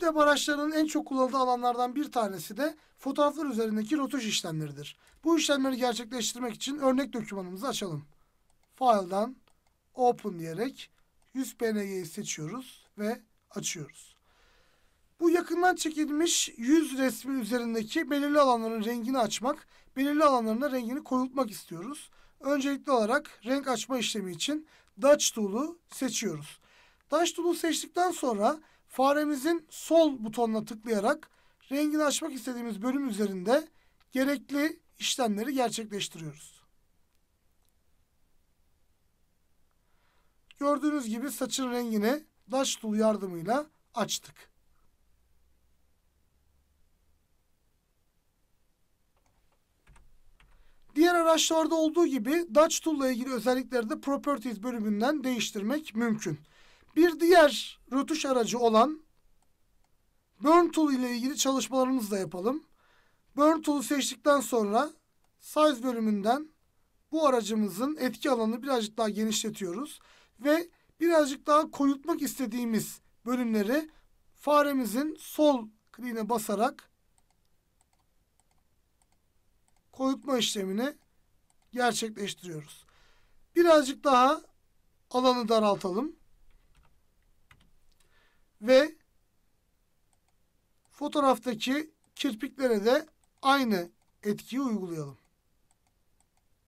Tip araçlarının en çok kullanıldığı alanlardan bir tanesi de fotoğraflar üzerindeki rotuş işlemleridir. Bu işlemleri gerçekleştirmek için örnek dokümanımızı açalım. File'dan Open diyerek 100 PNG'yi seçiyoruz ve açıyoruz. Bu yakından çekilmiş yüz resmi üzerindeki belirli alanların rengini açmak, belirli alanların da rengini koyultmak istiyoruz. Öncelikli olarak renk açma işlemi için Dutch Tool'u seçiyoruz. Dutch Tool'u seçtikten sonra Faremizin sol butonuna tıklayarak rengini açmak istediğimiz bölüm üzerinde gerekli işlemleri gerçekleştiriyoruz. Gördüğünüz gibi saçın rengini Dash Tool yardımıyla açtık. Diğer araçlarda olduğu gibi Dutch Tool ile ilgili özellikleri de Properties bölümünden değiştirmek mümkün. Bir diğer rötuş aracı olan Burn Tool ile ilgili çalışmalarımızı da yapalım. Burn Tool'u seçtikten sonra Size bölümünden bu aracımızın etki alanını birazcık daha genişletiyoruz. Ve birazcık daha koyutmak istediğimiz bölümleri faremizin sol kliğine basarak koyutma işlemini gerçekleştiriyoruz. Birazcık daha alanı daraltalım. Fotoğraftaki kirpiklere de aynı etkiyi uygulayalım.